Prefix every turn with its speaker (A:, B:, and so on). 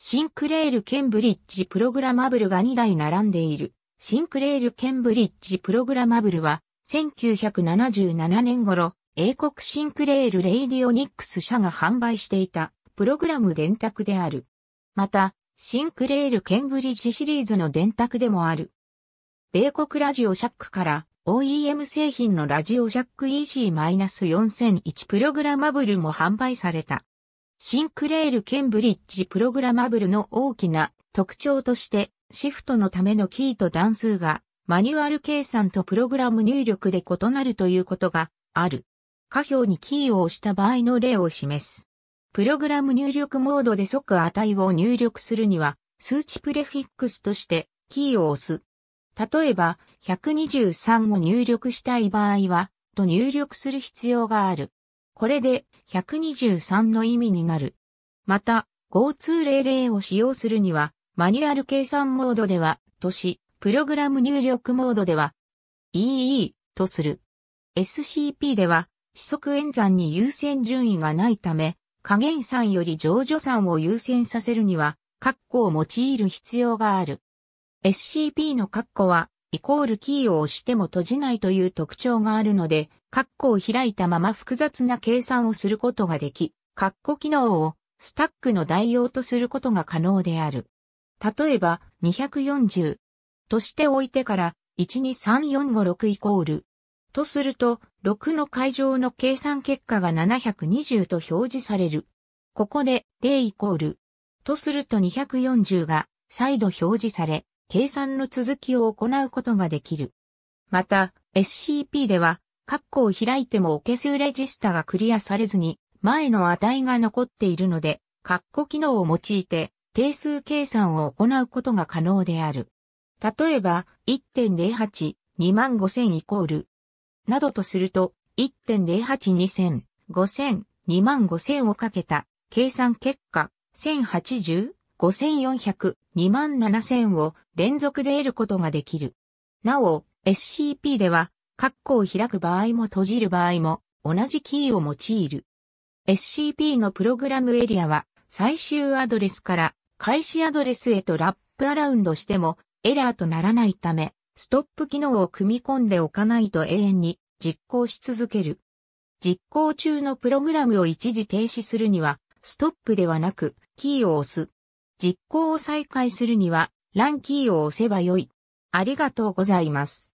A: シンクレール・ケンブリッジ・プログラマブルが2台並んでいる。シンクレール・ケンブリッジ・プログラマブルは、1977年頃、英国シンクレール・レイディオニックス社が販売していた、プログラム電卓である。また、シンクレール・ケンブリッジシリーズの電卓でもある。米国ラジオシャックから、OEM 製品のラジオシャック EG-4001 プログラマブルも販売された。シンクレール・ケンブリッジ・プログラマブルの大きな特徴として、シフトのためのキーと段数が、マニュアル計算とプログラム入力で異なるということがある。下表にキーを押した場合の例を示す。プログラム入力モードで即値を入力するには、数値プレフィックスとしてキーを押す。例えば、123を入力したい場合は、と入力する必要がある。これで123の意味になる。また、g o 2 0 0を使用するには、マニュアル計算モードでは、とし、プログラム入力モードでは、EE とする。SCP では、四則演算に優先順位がないため、加減算より上助算を優先させるには、括弧を用いる必要がある。SCP の括弧は、イコールキーを押しても閉じないという特徴があるので、カッコを開いたまま複雑な計算をすることができ、カッコ機能をスタックの代用とすることが可能である。例えば、240としておいてから、123456イコールとすると、6の会場の計算結果が720と表示される。ここで0イコールとすると240が再度表示され、計算の続きを行うことができる。また、SCP では、括弧を開いてもオケ数レジスタがクリアされずに、前の値が残っているので、括弧機能を用いて、定数計算を行うことが可能である。例えば、1.08、25000イコール、などとすると、1.08、2000、5000、25000をかけた、計算結果、1080、5400、27000を連続で得ることができる。なお、SCP では、括弧を開く場合も閉じる場合も、同じキーを用いる。SCP のプログラムエリアは、最終アドレスから開始アドレスへとラップアラウンドしても、エラーとならないため、ストップ機能を組み込んでおかないと永遠に実行し続ける。実行中のプログラムを一時停止するには、ストップではなく、キーを押す実行を再開するには、ランキーを押せばよい。ありがとうございます。